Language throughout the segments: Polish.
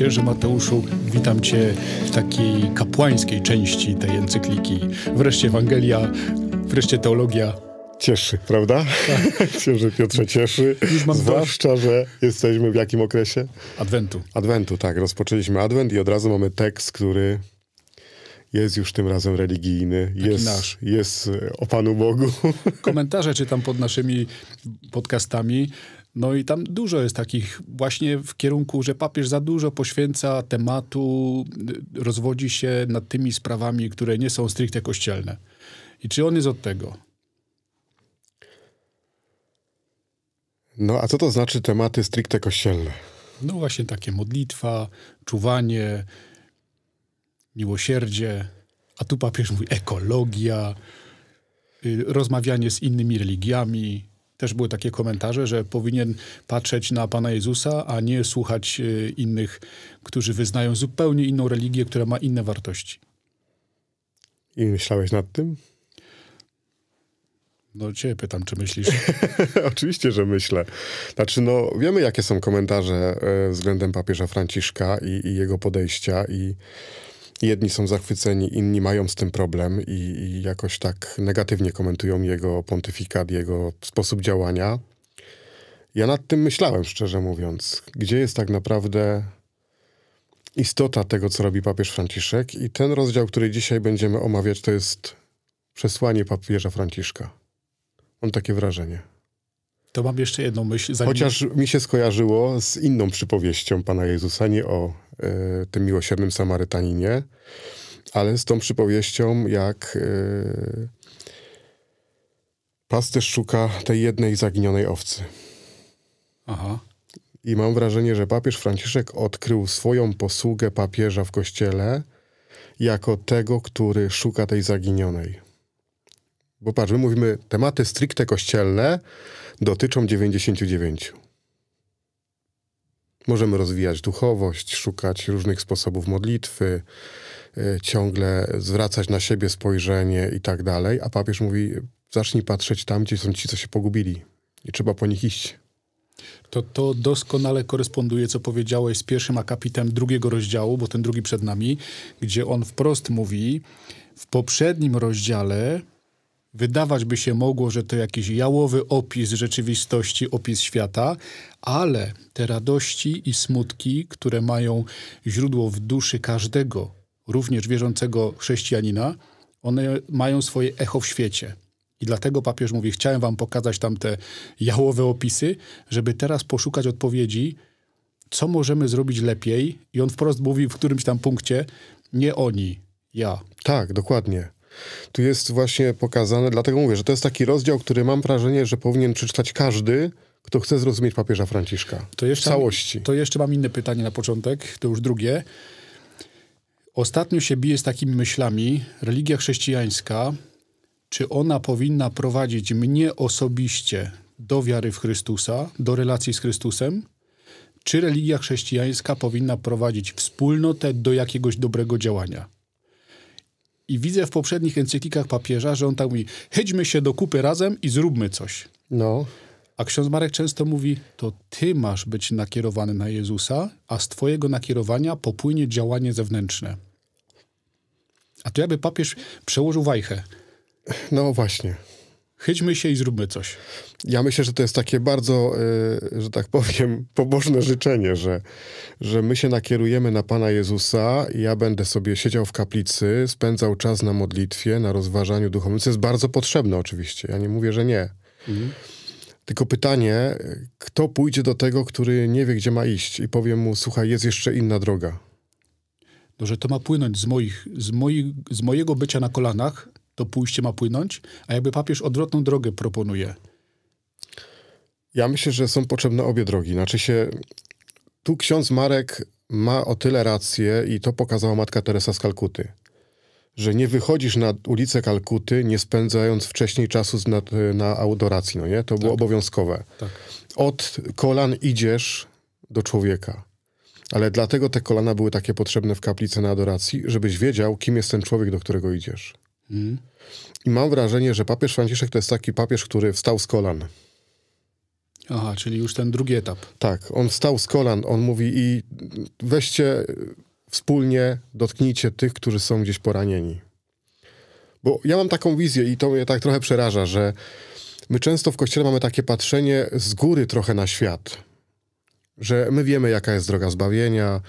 księże Mateuszu, witam Cię w takiej kapłańskiej części tej encykliki. Wreszcie Ewangelia, wreszcie teologia. Cieszy, prawda? Tak. Księże Piotrze cieszy, zwłaszcza, że jesteśmy w jakim okresie? Adwentu. Adwentu, tak. Rozpoczęliśmy adwent i od razu mamy tekst, który jest już tym razem religijny, Taki jest, nasz. jest o Panu Bogu. Komentarze czytam pod naszymi podcastami. No i tam dużo jest takich właśnie w kierunku, że papież za dużo poświęca tematu, y, rozwodzi się nad tymi sprawami, które nie są stricte kościelne. I czy on jest od tego? No a co to znaczy tematy stricte kościelne? No właśnie takie modlitwa, czuwanie, miłosierdzie, a tu papież mówi ekologia, y, rozmawianie z innymi religiami, też były takie komentarze, że powinien patrzeć na Pana Jezusa, a nie słuchać e, innych, którzy wyznają zupełnie inną religię, która ma inne wartości. I myślałeś nad tym? No cię pytam, czy myślisz? Oczywiście, że myślę. Znaczy, no wiemy, jakie są komentarze e, względem papieża Franciszka i, i jego podejścia i jedni są zachwyceni, inni mają z tym problem i, i jakoś tak negatywnie komentują jego pontyfikat, jego sposób działania. Ja nad tym myślałem, szczerze mówiąc. Gdzie jest tak naprawdę istota tego, co robi papież Franciszek? I ten rozdział, który dzisiaj będziemy omawiać, to jest przesłanie papieża Franciszka. Mam takie wrażenie. To mam jeszcze jedną myśl. Zanim... Chociaż mi się skojarzyło z inną przypowieścią Pana Jezusa, nie o y, tym miłosiernym Samarytaninie, ale z tą przypowieścią, jak y, pasterz szuka tej jednej zaginionej owcy. Aha. I mam wrażenie, że papież Franciszek odkrył swoją posługę papieża w kościele jako tego, który szuka tej zaginionej. Bo patrz, my mówimy tematy stricte kościelne, dotyczą 99. Możemy rozwijać duchowość, szukać różnych sposobów modlitwy, e, ciągle zwracać na siebie spojrzenie i tak dalej, a papież mówi, zacznij patrzeć tam, gdzie są ci, co się pogubili i trzeba po nich iść. To, to doskonale koresponduje, co powiedziałeś z pierwszym akapitem drugiego rozdziału, bo ten drugi przed nami, gdzie on wprost mówi, w poprzednim rozdziale Wydawać by się mogło, że to jakiś jałowy opis rzeczywistości, opis świata, ale te radości i smutki, które mają źródło w duszy każdego, również wierzącego chrześcijanina, one mają swoje echo w świecie. I dlatego papież mówi: Chciałem wam pokazać tamte jałowe opisy, żeby teraz poszukać odpowiedzi, co możemy zrobić lepiej. I on wprost mówi w którymś tam punkcie: Nie oni, ja. Tak, dokładnie tu jest właśnie pokazane, dlatego mówię, że to jest taki rozdział, który mam wrażenie, że powinien przeczytać każdy, kto chce zrozumieć papieża Franciszka to jeszcze, w całości. To jeszcze mam inne pytanie na początek, to już drugie. Ostatnio się bije z takimi myślami, religia chrześcijańska, czy ona powinna prowadzić mnie osobiście do wiary w Chrystusa, do relacji z Chrystusem, czy religia chrześcijańska powinna prowadzić wspólnotę do jakiegoś dobrego działania? I widzę w poprzednich encyklikach papieża, że on tak mówi, chydźmy się do kupy razem i zróbmy coś. No. A ksiądz Marek często mówi, to ty masz być nakierowany na Jezusa, a z twojego nakierowania popłynie działanie zewnętrzne. A to jakby papież przełożył wajchę. No właśnie. Chydźmy się i zróbmy coś. Ja myślę, że to jest takie bardzo, y, że tak powiem, pobożne życzenie, że, że my się nakierujemy na Pana Jezusa i ja będę sobie siedział w kaplicy, spędzał czas na modlitwie, na rozważaniu duchowym, co jest bardzo potrzebne oczywiście. Ja nie mówię, że nie. Mhm. Tylko pytanie, kto pójdzie do tego, który nie wie, gdzie ma iść i powie mu, słuchaj, jest jeszcze inna droga. No, że to ma płynąć z, moich, z, moich, z mojego bycia na kolanach, to pójście ma płynąć, a jakby papież odwrotną drogę proponuje. Ja myślę, że są potrzebne obie drogi. Znaczy się, tu ksiądz Marek ma o tyle rację i to pokazała matka Teresa z Kalkuty, że nie wychodzisz na ulicę Kalkuty, nie spędzając wcześniej czasu na, na adoracji, no nie? To było tak. obowiązkowe. Tak. Od kolan idziesz do człowieka. Ale dlatego te kolana były takie potrzebne w kaplicy na adoracji, żebyś wiedział, kim jest ten człowiek, do którego idziesz. I mam wrażenie, że papież Franciszek to jest taki papież, który wstał z kolan. Aha, czyli już ten drugi etap. Tak, on wstał z kolan, on mówi i weźcie wspólnie, dotknijcie tych, którzy są gdzieś poranieni. Bo ja mam taką wizję i to mnie tak trochę przeraża, że my często w kościele mamy takie patrzenie z góry trochę na świat że my wiemy, jaka jest droga zbawienia,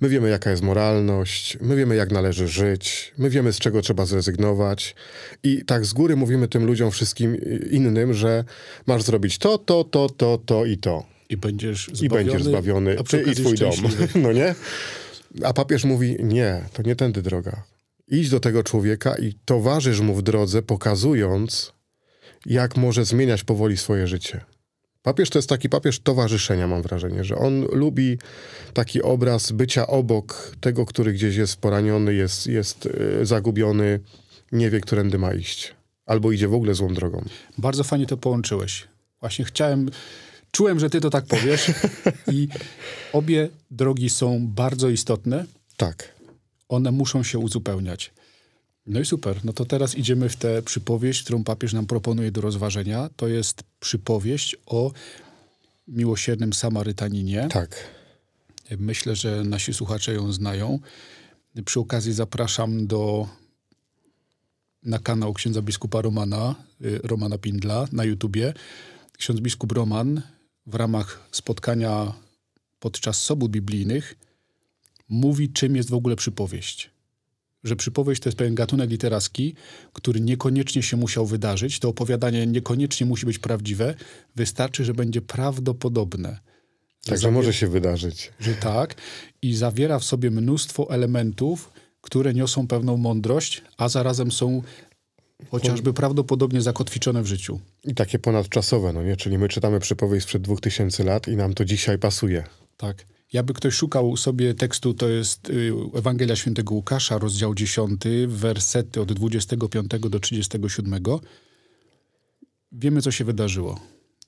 my wiemy, jaka jest moralność, my wiemy, jak należy żyć, my wiemy, z czego trzeba zrezygnować. I tak z góry mówimy tym ludziom wszystkim y, innym, że masz zrobić to, to, to, to, to i to. I będziesz zbawiony, I, będziesz zbawiony, ty i twój dom. No nie? A papież mówi, nie, to nie tędy droga. Idź do tego człowieka i towarzysz mu w drodze, pokazując, jak może zmieniać powoli swoje życie. Papież to jest taki papież towarzyszenia, mam wrażenie, że on lubi taki obraz bycia obok tego, który gdzieś jest poraniony, jest, jest y, zagubiony, nie wie, którędy ma iść. Albo idzie w ogóle złą drogą. Bardzo fajnie to połączyłeś. Właśnie chciałem, czułem, że ty to tak powiesz. I obie drogi są bardzo istotne. Tak. One muszą się uzupełniać. No i super. No to teraz idziemy w tę przypowieść, którą papież nam proponuje do rozważenia. To jest przypowieść o miłosiernym Samarytaninie. Tak. Myślę, że nasi słuchacze ją znają. Przy okazji zapraszam do na kanał księdza biskupa Romana, y, Romana Pindla na YouTubie. Ksiądz biskup Roman w ramach spotkania podczas sobót biblijnych mówi, czym jest w ogóle przypowieść że przypowieść to jest pewien gatunek literacki, który niekoniecznie się musiał wydarzyć. To opowiadanie niekoniecznie musi być prawdziwe. Wystarczy, że będzie prawdopodobne. Także zawiera, może się wydarzyć. Że tak. I zawiera w sobie mnóstwo elementów, które niosą pewną mądrość, a zarazem są chociażby prawdopodobnie zakotwiczone w życiu. I takie ponadczasowe, no nie? Czyli my czytamy przypowieść sprzed 2000 lat i nam to dzisiaj pasuje. Tak. Jakby ktoś szukał sobie tekstu, to jest y, Ewangelia Świętego Łukasza, rozdział 10, wersety od 25 do 37. Wiemy, co się wydarzyło.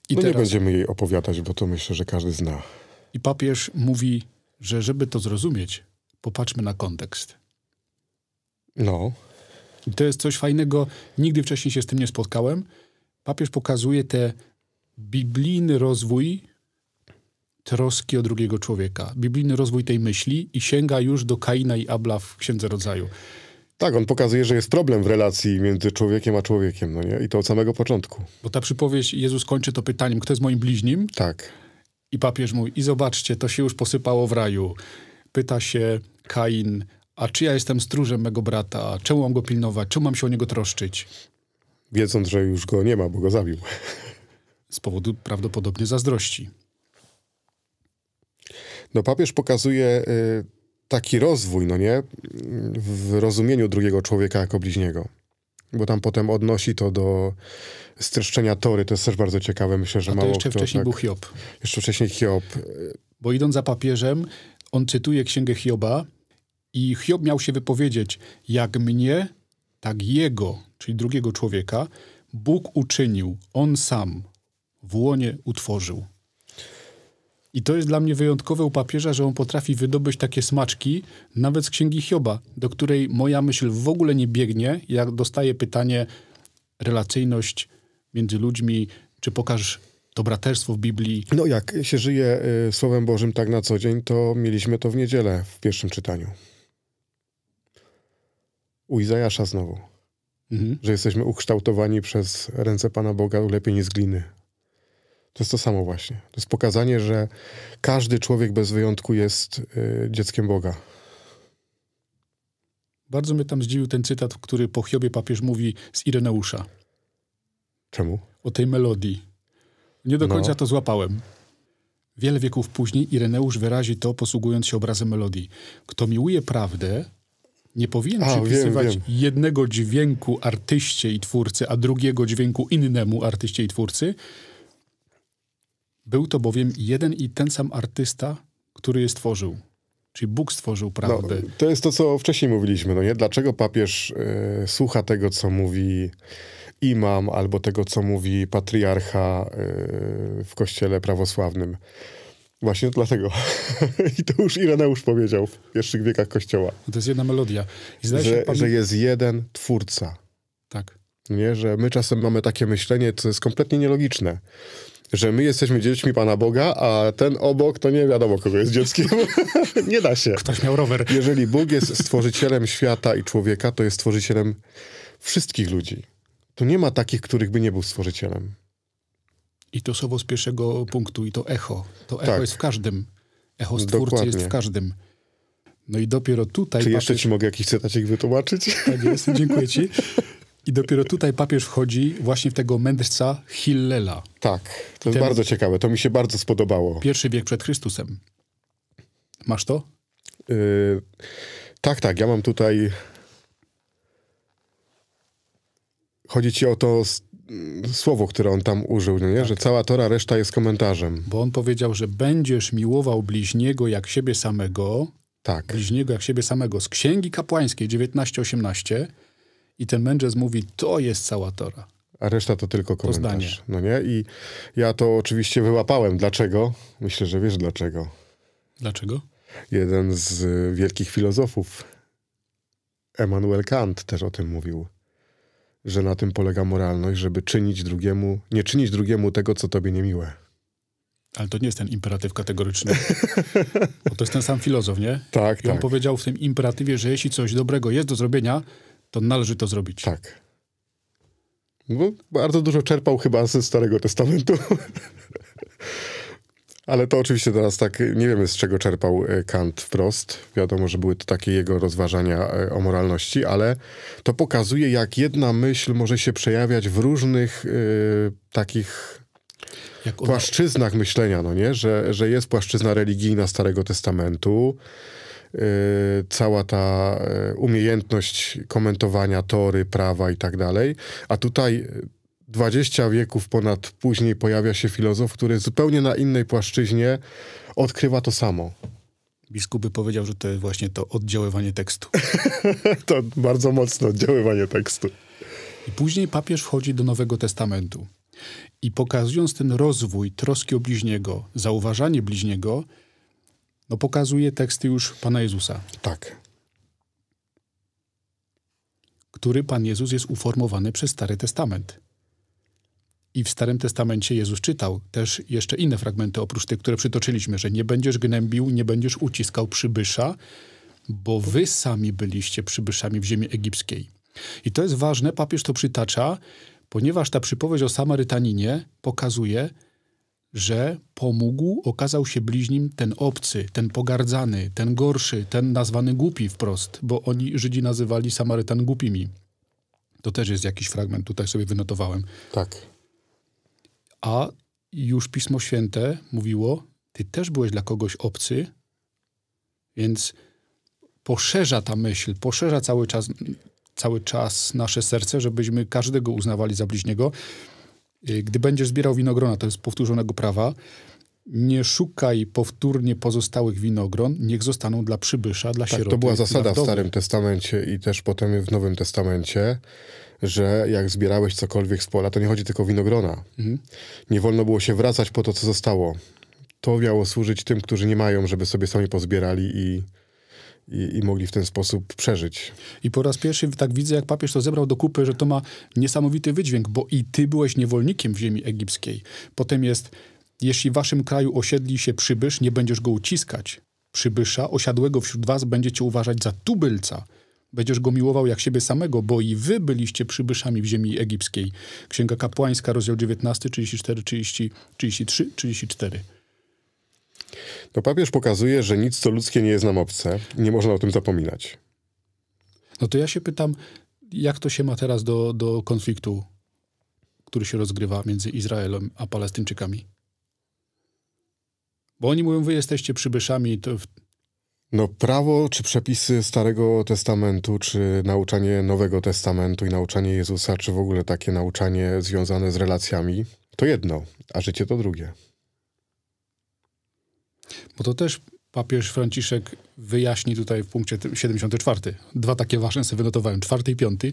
I no teraz... nie będziemy jej opowiadać, bo to myślę, że każdy zna. I papież mówi, że żeby to zrozumieć, popatrzmy na kontekst. No. I to jest coś fajnego. Nigdy wcześniej się z tym nie spotkałem. Papież pokazuje te biblijny rozwój troski o drugiego człowieka. Biblijny rozwój tej myśli i sięga już do Kaina i Abla w Księdze Rodzaju. Tak, on pokazuje, że jest problem w relacji między człowiekiem a człowiekiem, no nie? I to od samego początku. Bo ta przypowieść, Jezus kończy to pytaniem, kto jest moim bliźnim? Tak. I papież mówi, i zobaczcie, to się już posypało w raju. Pyta się Kain, a czy ja jestem stróżem mego brata? Czemu mam go pilnować? Czemu mam się o niego troszczyć? Wiedząc, że już go nie ma, bo go zabił. Z powodu prawdopodobnie zazdrości. No papież pokazuje y, taki rozwój, no nie, w rozumieniu drugiego człowieka jako bliźniego. Bo tam potem odnosi to do streszczenia tory, to jest też bardzo ciekawe, myślę, że mało to jeszcze kto, wcześniej tak, był Hiob. Jeszcze wcześniej Hiob. Bo idąc za papieżem, on cytuje księgę Hioba i Hiob miał się wypowiedzieć, jak mnie, tak jego, czyli drugiego człowieka, Bóg uczynił, on sam w łonie utworzył. I to jest dla mnie wyjątkowe u papieża, że on potrafi wydobyć takie smaczki nawet z księgi Hioba, do której moja myśl w ogóle nie biegnie. Jak dostaję pytanie, relacyjność między ludźmi, czy pokaż to braterstwo w Biblii. No jak się żyje y, Słowem Bożym tak na co dzień, to mieliśmy to w niedzielę w pierwszym czytaniu. U Izajasza znowu. Mhm. Że jesteśmy ukształtowani przez ręce Pana Boga, ulepieni z gliny. To jest to samo właśnie. To jest pokazanie, że każdy człowiek bez wyjątku jest y, dzieckiem Boga. Bardzo mnie tam zdziwił ten cytat, który po Hiobie papież mówi z Ireneusza. Czemu? O tej melodii. Nie do no. końca no. to złapałem. Wiele wieków później Ireneusz wyrazi to, posługując się obrazem melodii. Kto miłuje prawdę, nie powinien a, przypisywać wiem, wiem. jednego dźwięku artyście i twórcy, a drugiego dźwięku innemu artyście i twórcy, był to bowiem jeden i ten sam artysta, który je stworzył. Czyli Bóg stworzył prawdę. No, to jest to, co wcześniej mówiliśmy, no nie? Dlaczego papież e, słucha tego, co mówi imam, albo tego, co mówi patriarcha e, w kościele prawosławnym? Właśnie dlatego. I to już Ireneusz powiedział w pierwszych wiekach Kościoła. No to jest jedna melodia. Że, się, że, jest jeden twórca. Tak. Nie, że my czasem mamy takie myślenie, co jest kompletnie nielogiczne że my jesteśmy dziećmi Pana Boga, a ten obok to nie wiadomo, kogo jest dzieckiem. nie da się. Ktoś miał rower. Jeżeli Bóg jest stworzycielem świata i człowieka, to jest stworzycielem wszystkich ludzi. Tu nie ma takich, których by nie był stworzycielem. I to słowo z pierwszego punktu, i to echo. To echo tak. jest w każdym. Echo stwórcy Dokładnie. jest w każdym. No i dopiero tutaj... Czy jeszcze ci mogę jakiś cytacik wytłumaczyć? Tak jest, dziękuję ci. I dopiero tutaj papież wchodzi właśnie w tego mędrca Hillela. Tak, to jest bardzo ciekawe, to mi się bardzo spodobało. Pierwszy wiek przed Chrystusem. Masz to? Yy, tak, tak, ja mam tutaj... Chodzi ci o to mm, słowo, które on tam użył, no nie? Tak. że cała Tora, reszta jest komentarzem. Bo on powiedział, że będziesz miłował bliźniego jak siebie samego, tak. bliźniego jak siebie samego. Z Księgi Kapłańskiej 1918 i ten mędrzec mówi, to jest cała Tora. A reszta to tylko komentarz. To no nie? I ja to oczywiście wyłapałem. Dlaczego? Myślę, że wiesz dlaczego. Dlaczego? Jeden z y, wielkich filozofów, Emanuel Kant, też o tym mówił, że na tym polega moralność, żeby czynić drugiemu, nie czynić drugiemu tego, co tobie niemiłe. Ale to nie jest ten imperatyw kategoryczny. Bo to jest ten sam filozof, nie? Tak, I tak. on powiedział w tym imperatywie, że jeśli coś dobrego jest do zrobienia, to należy to zrobić. Tak. Bo bardzo dużo czerpał chyba ze Starego Testamentu. Ale to oczywiście teraz tak, nie wiemy z czego czerpał e, Kant wprost. Wiadomo, że były to takie jego rozważania e, o moralności, ale to pokazuje, jak jedna myśl może się przejawiać w różnych yy, takich płaszczyznach myślenia, no nie? Że, że jest płaszczyzna religijna Starego Testamentu, Y, cała ta y, umiejętność komentowania tory, prawa i tak dalej. A tutaj 20 wieków ponad później pojawia się filozof, który zupełnie na innej płaszczyźnie odkrywa to samo. Biskup by powiedział, że to jest właśnie to oddziaływanie tekstu. to bardzo mocne oddziaływanie tekstu. I później papież wchodzi do Nowego Testamentu. I pokazując ten rozwój troski o bliźniego, zauważanie bliźniego, no pokazuje teksty już Pana Jezusa. Tak. Który Pan Jezus jest uformowany przez Stary Testament. I w Starym Testamencie Jezus czytał też jeszcze inne fragmenty, oprócz tych, które przytoczyliśmy, że nie będziesz gnębił, nie będziesz uciskał przybysza, bo wy sami byliście przybyszami w ziemi egipskiej. I to jest ważne, papież to przytacza, ponieważ ta przypowieść o Samarytaninie pokazuje, że pomógł, okazał się bliźnim ten obcy, ten pogardzany, ten gorszy, ten nazwany głupi wprost, bo oni Żydzi nazywali Samarytan głupimi. To też jest jakiś fragment, tutaj sobie wynotowałem. Tak. A już Pismo Święte mówiło, ty też byłeś dla kogoś obcy, więc poszerza ta myśl, poszerza cały czas, cały czas nasze serce, żebyśmy każdego uznawali za bliźniego. Y, gdy będziesz zbierał winogrona, to jest powtórzonego prawa, nie szukaj powtórnie pozostałych winogron, niech zostaną dla przybysza, dla tak, sieroty. To była zasada w Starym Testamencie i też potem w Nowym Testamencie, że jak zbierałeś cokolwiek z pola, to nie chodzi tylko o winogrona. Mhm. Nie wolno było się wracać po to, co zostało. To miało służyć tym, którzy nie mają, żeby sobie sami pozbierali i i, i, mogli w ten sposób przeżyć. I po raz pierwszy tak widzę, jak papież to zebrał do kupy, że to ma niesamowity wydźwięk, bo i ty byłeś niewolnikiem w ziemi egipskiej. Potem jest, jeśli w waszym kraju osiedli się przybysz, nie będziesz go uciskać. Przybysza osiadłego wśród was będziecie uważać za tubylca. Będziesz go miłował jak siebie samego, bo i wy byliście przybyszami w ziemi egipskiej. Księga Kapłańska, rozdział 19, 34, 30, 33, 34. To no papież pokazuje, że nic co ludzkie nie jest nam obce. Nie można o tym zapominać. No to ja się pytam, jak to się ma teraz do, do konfliktu, który się rozgrywa między Izraelem a Palestyńczykami? Bo oni mówią, wy jesteście przybyszami. To... No prawo, czy przepisy Starego Testamentu, czy nauczanie Nowego Testamentu i nauczanie Jezusa, czy w ogóle takie nauczanie związane z relacjami, to jedno, a życie to drugie. Bo to też papież Franciszek wyjaśni tutaj w punkcie 74. Dwa takie ważne sobie wynotowałem, czwarty i piąty.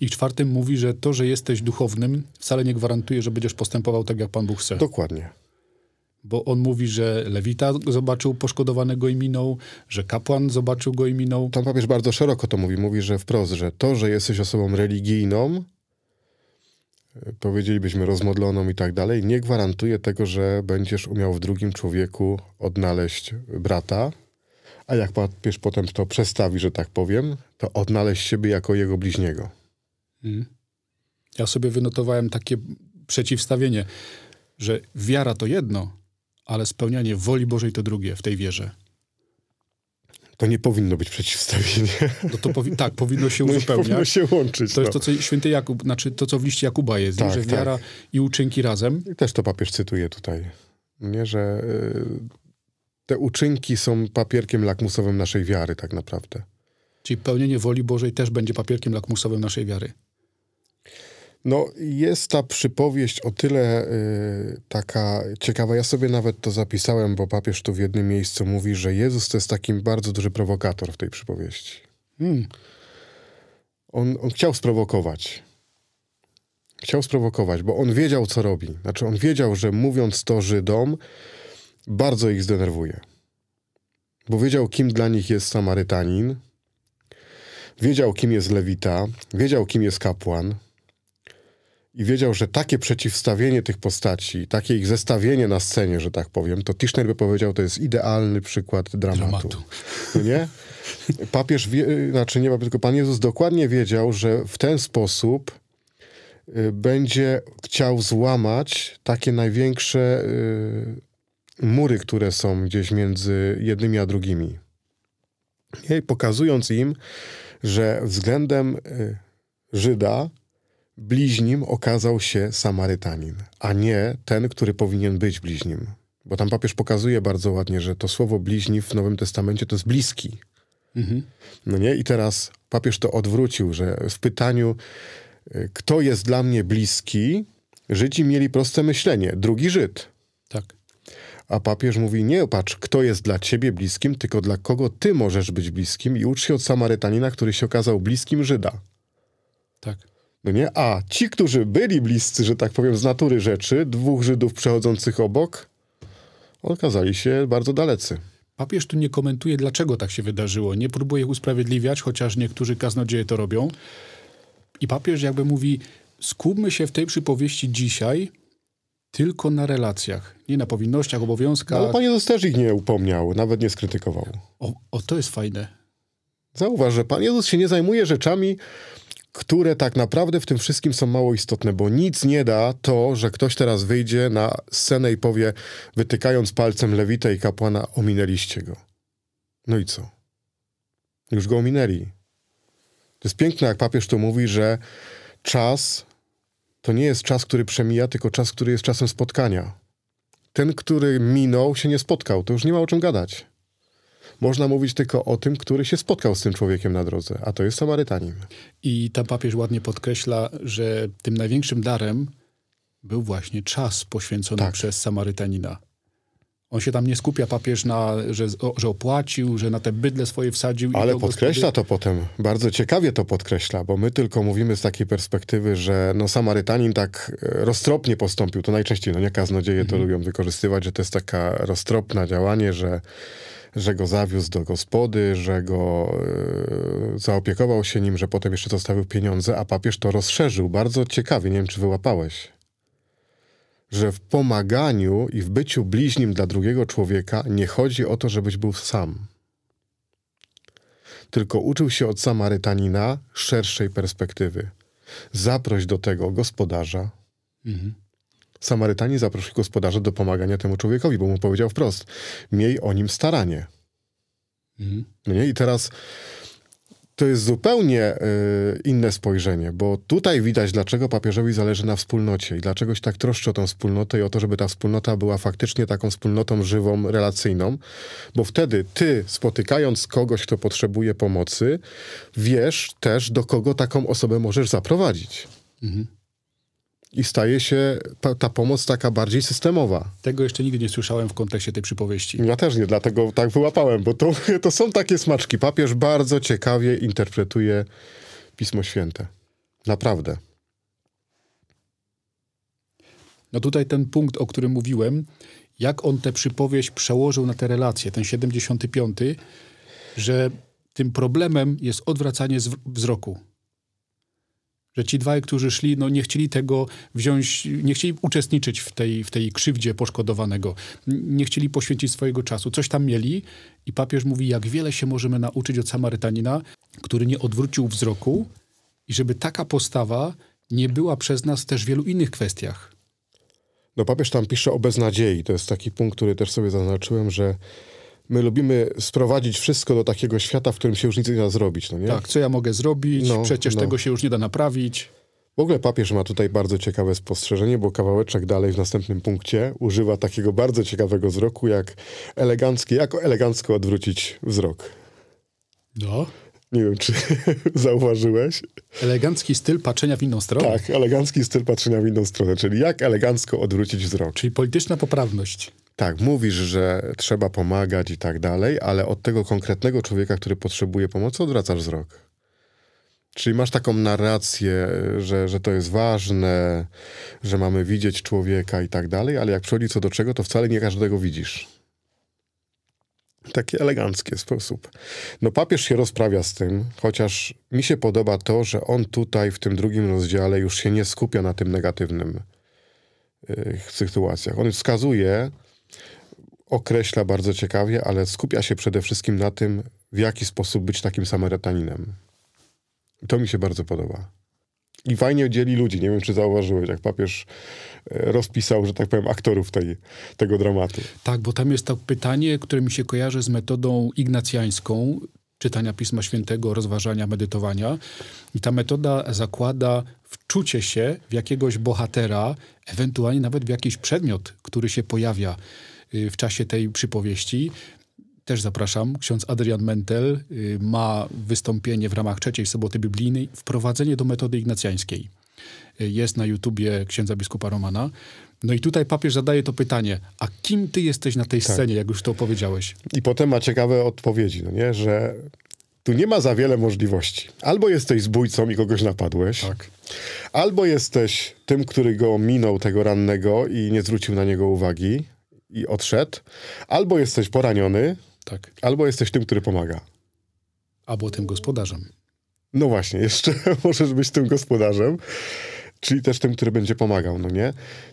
I w czwartym mówi, że to, że jesteś duchownym, wcale nie gwarantuje, że będziesz postępował tak, jak Pan Bóg chce. Dokładnie. Bo on mówi, że Lewita zobaczył poszkodowanego i minął, że kapłan zobaczył go i minął. Pan papież bardzo szeroko to mówi. Mówi, że wprost, że to, że jesteś osobą religijną, powiedzielibyśmy rozmodloną i tak dalej, nie gwarantuje tego, że będziesz umiał w drugim człowieku odnaleźć brata, a jak papież potem to przestawi, że tak powiem, to odnaleźć siebie jako jego bliźniego. Mhm. Ja sobie wynotowałem takie przeciwstawienie, że wiara to jedno, ale spełnianie woli Bożej to drugie w tej wierze to nie powinno być przeciwstawienie. No to powi tak, powinno się no uzupełniać. powinno się łączyć. To no. jest to, co święty Jakub, znaczy to, co w liście Jakuba jest, tak, nie, że tak. wiara i uczynki razem. I też to papież cytuje tutaj, nie, że e, te uczynki są papierkiem lakmusowym naszej wiary tak naprawdę. Czyli pełnienie woli Bożej też będzie papierkiem lakmusowym naszej wiary. No, jest ta przypowieść o tyle y, taka ciekawa. Ja sobie nawet to zapisałem, bo papież tu w jednym miejscu mówi, że Jezus to jest takim bardzo duży prowokator w tej przypowieści. Hmm. On, on chciał sprowokować. Chciał sprowokować, bo on wiedział, co robi. Znaczy, on wiedział, że mówiąc to Żydom, bardzo ich zdenerwuje. Bo wiedział, kim dla nich jest Samarytanin, wiedział, kim jest Lewita, wiedział, kim jest kapłan i wiedział, że takie przeciwstawienie tych postaci, takie ich zestawienie na scenie, że tak powiem, to Tischner by powiedział, to jest idealny przykład dramatu. dramatu. No nie? Papież, wie, znaczy nie papież, tylko Pan Jezus dokładnie wiedział, że w ten sposób y, będzie chciał złamać takie największe y, mury, które są gdzieś między jednymi a drugimi. I pokazując im, że względem y, Żyda bliźnim okazał się Samarytanin, a nie ten, który powinien być bliźnim. Bo tam papież pokazuje bardzo ładnie, że to słowo bliźni w Nowym Testamencie to jest bliski. Mhm. No nie? I teraz papież to odwrócił, że w pytaniu, y, kto jest dla mnie bliski, Żydzi mieli proste myślenie, drugi Żyd. Tak. A papież mówi, nie patrz, kto jest dla ciebie bliskim, tylko dla kogo ty możesz być bliskim i ucz się od Samarytanina, który się okazał bliskim Żyda. Tak. No nie? A ci, którzy byli bliscy, że tak powiem, z natury rzeczy, dwóch Żydów przechodzących obok, okazali się bardzo dalecy. Papież tu nie komentuje, dlaczego tak się wydarzyło. Nie próbuje usprawiedliwiać, chociaż niektórzy kaznodzieje to robią. I papież jakby mówi, skupmy się w tej przypowieści dzisiaj tylko na relacjach, nie na powinnościach, obowiązkach. No, ale pan Jezus też ich nie upomniał, nawet nie skrytykował. O, o to jest fajne. Zauważ, że Pan Jezus się nie zajmuje rzeczami, które tak naprawdę w tym wszystkim są mało istotne, bo nic nie da to, że ktoś teraz wyjdzie na scenę i powie, wytykając palcem lewitę i kapłana, ominęliście go. No i co? Już go ominęli. To jest piękne, jak papież to mówi, że czas to nie jest czas, który przemija, tylko czas, który jest czasem spotkania. Ten, który minął, się nie spotkał. To już nie ma o czym gadać. Można mówić tylko o tym, który się spotkał z tym człowiekiem na drodze, a to jest Samarytanin. I tam papież ładnie podkreśla, że tym największym darem był właśnie czas poświęcony tak. przez Samarytanina. On się tam nie skupia papież na, że, że opłacił, że na te bydle swoje wsadził. Ale podkreśla to potem. Bardzo ciekawie to podkreśla, bo my tylko mówimy z takiej perspektywy, że no Samarytanin tak e, roztropnie postąpił. To najczęściej, no nie kaznodzieje mhm. to lubią wykorzystywać, że to jest taka roztropne działanie, że że go zawiózł do gospody, że go e, zaopiekował się nim, że potem jeszcze zostawił pieniądze, a papież to rozszerzył. Bardzo ciekawie, nie wiem czy wyłapałeś. Że w pomaganiu i w byciu bliźnim dla drugiego człowieka nie chodzi o to, żebyś był sam. Tylko uczył się od Samarytanina szerszej perspektywy. Zaproś do tego gospodarza, mhm. Samarytanie zaprosili gospodarza do pomagania temu człowiekowi, bo mu powiedział wprost, miej o nim staranie. Mhm. No nie? I teraz to jest zupełnie y, inne spojrzenie, bo tutaj widać, dlaczego papieżowi zależy na wspólnocie i dlaczego się tak troszczy o tę wspólnotę i o to, żeby ta wspólnota była faktycznie taką wspólnotą żywą, relacyjną, bo wtedy ty, spotykając kogoś, kto potrzebuje pomocy, wiesz też, do kogo taką osobę możesz zaprowadzić. Mhm i staje się ta, ta, pomoc taka bardziej systemowa. Tego jeszcze nigdy nie słyszałem w kontekście tej przypowieści. Ja też nie, dlatego tak wyłapałem, bo to, to są takie smaczki. Papież bardzo ciekawie interpretuje Pismo Święte. Naprawdę. No tutaj ten punkt, o którym mówiłem, jak on tę przypowieść przełożył na te relacje, ten 75, że tym problemem jest odwracanie wzroku że ci dwaj, którzy szli, no nie chcieli tego wziąć, nie chcieli uczestniczyć w tej, w tej krzywdzie poszkodowanego, nie chcieli poświęcić swojego czasu. Coś tam mieli i papież mówi, jak wiele się możemy nauczyć od Samarytanina, który nie odwrócił wzroku i żeby taka postawa nie była przez nas też w wielu innych kwestiach. No papież tam pisze o beznadziei. To jest taki punkt, który też sobie zaznaczyłem, że my lubimy sprowadzić wszystko do takiego świata, w którym się już nic nie da zrobić, no nie? Tak, co ja mogę zrobić, no, przecież no. tego się już nie da naprawić. W ogóle papież ma tutaj bardzo ciekawe spostrzeżenie, bo kawałeczek dalej w następnym punkcie używa takiego bardzo ciekawego wzroku, jak elegancki, jak elegancko odwrócić wzrok. No. Nie wiem, czy zauważyłeś. Elegancki styl patrzenia w inną stronę. Tak, elegancki styl patrzenia w inną stronę, czyli jak elegancko odwrócić wzrok. Czyli polityczna poprawność. Tak, mówisz, że trzeba pomagać i tak dalej, ale od tego konkretnego człowieka, który potrzebuje pomocy, odwracasz wzrok. Czyli masz taką narrację, że, że to jest ważne, że mamy widzieć człowieka i tak dalej, ale jak przychodzi co do czego, to wcale nie każdego widzisz. Taki elegancki sposób. No papież się rozprawia z tym, chociaż mi się podoba to, że on tutaj w tym drugim rozdziale już się nie skupia na tym negatywnym y, sytuacjach. On wskazuje, określa bardzo ciekawie, ale skupia się przede wszystkim na tym, w jaki sposób być takim Samarytaninem. I to mi się bardzo podoba. I fajnie dzieli ludzi. Nie wiem, czy zauważyłeś, jak papież e, rozpisał, że tak powiem, aktorów tej, tego dramatu. Tak, bo tam jest to pytanie, które mi się kojarzy z metodą ignacjańską czytania Pisma Świętego, rozważania, medytowania. I ta metoda zakłada wczucie się w jakiegoś bohatera, ewentualnie nawet w jakiś przedmiot, który się pojawia. Y, w czasie tej przypowieści. Też zapraszam. Ksiądz Adrian Mentel y, ma wystąpienie w ramach trzeciej soboty biblijnej Wprowadzenie do metody ignacjańskiej. Y, jest na YouTubie księdza biskupa Romana. No i tutaj papież zadaje to pytanie, a kim ty jesteś na tej tak. scenie, jak już to powiedziałeś? I potem ma ciekawe odpowiedzi, no nie? że tu nie ma za wiele możliwości. Albo jesteś zbójcą i kogoś napadłeś, tak. albo jesteś tym, który go minął tego rannego i nie zwrócił na niego uwagi, i odszedł, albo jesteś poraniony, tak. albo jesteś tym, który pomaga. Albo tym gospodarzem. No właśnie, jeszcze możesz być tym gospodarzem, czyli też tym, który będzie pomagał, no nie?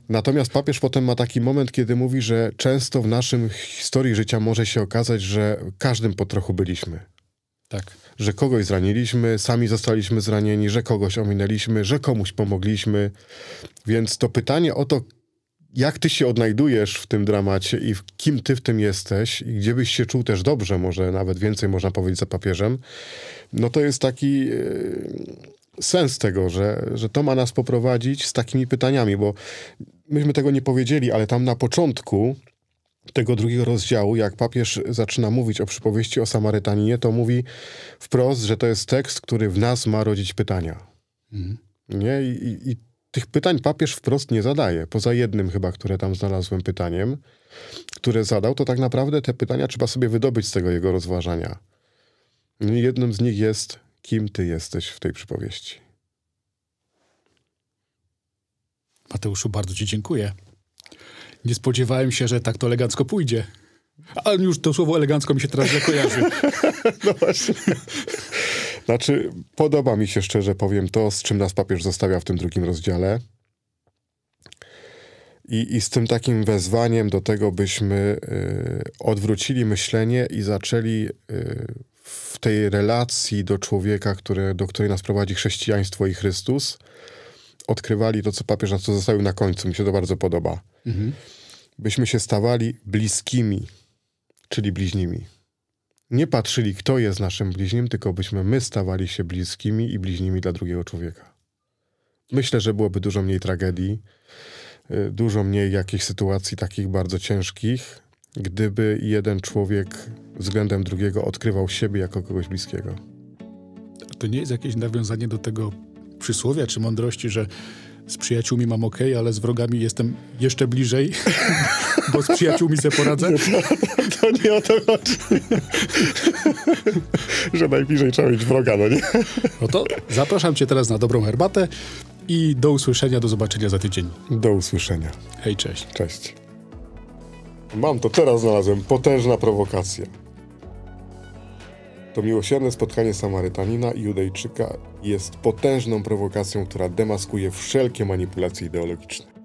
Natomiast papież potem ma taki moment, kiedy mówi, że często w naszym historii życia może się okazać, że każdym po trochu byliśmy. Tak. Że kogoś zraniliśmy, sami zostaliśmy zranieni, że kogoś ominęliśmy, że komuś pomogliśmy. Więc to pytanie o to, jak ty się odnajdujesz w tym dramacie i kim ty w tym jesteś i gdzie byś się czuł też dobrze, może nawet więcej można powiedzieć za papieżem, no to jest taki e, sens tego, że, że to ma nas poprowadzić z takimi pytaniami, bo myśmy tego nie powiedzieli, ale tam na początku tego drugiego rozdziału, jak papież zaczyna mówić o przypowieści o Samarytaninie, to mówi wprost, że to jest tekst, który w nas ma rodzić pytania. Mhm. Nie? I, i, tych pytań papież wprost nie zadaje, poza jednym chyba, które tam znalazłem pytaniem, które zadał, to tak naprawdę te pytania trzeba sobie wydobyć z tego jego rozważania. Jednym z nich jest, kim ty jesteś w tej przypowieści. Mateuszu, bardzo ci dziękuję. Nie spodziewałem się, że tak to elegancko pójdzie. Ale już to słowo elegancko mi się teraz zakojarzy. no właśnie. Znaczy, podoba mi się szczerze, powiem to, z czym nas papież zostawia w tym drugim rozdziale. I, I z tym takim wezwaniem do tego, byśmy y, odwrócili myślenie i zaczęli y, w tej relacji do człowieka, który, do której nas prowadzi chrześcijaństwo i Chrystus, odkrywali to, co papież nas zostawił na końcu. Mi się to bardzo podoba. Mhm. Byśmy się stawali bliskimi, czyli bliźnimi nie patrzyli, kto jest naszym bliźnim, tylko byśmy my stawali się bliskimi i bliźnimi dla drugiego człowieka. Myślę, że byłoby dużo mniej tragedii, y, dużo mniej jakichś sytuacji takich bardzo ciężkich, gdyby jeden człowiek względem drugiego odkrywał siebie jako kogoś bliskiego. To nie jest jakieś nawiązanie do tego przysłowia czy mądrości, że z przyjaciółmi mam ok, ale z wrogami jestem jeszcze bliżej, bo z przyjaciółmi sobie poradzę. Nie, to, to, nie o to chodzi. Że najbliżej trzeba mieć wroga, no nie? No to zapraszam cię teraz na dobrą herbatę i do usłyszenia, do zobaczenia za tydzień. Do usłyszenia. Hej, cześć. Cześć. Mam to teraz znalazłem. Potężna prowokacja. To miłosierne spotkanie Samarytanina i Judejczyka jest potężną prowokacją, która demaskuje wszelkie manipulacje ideologiczne.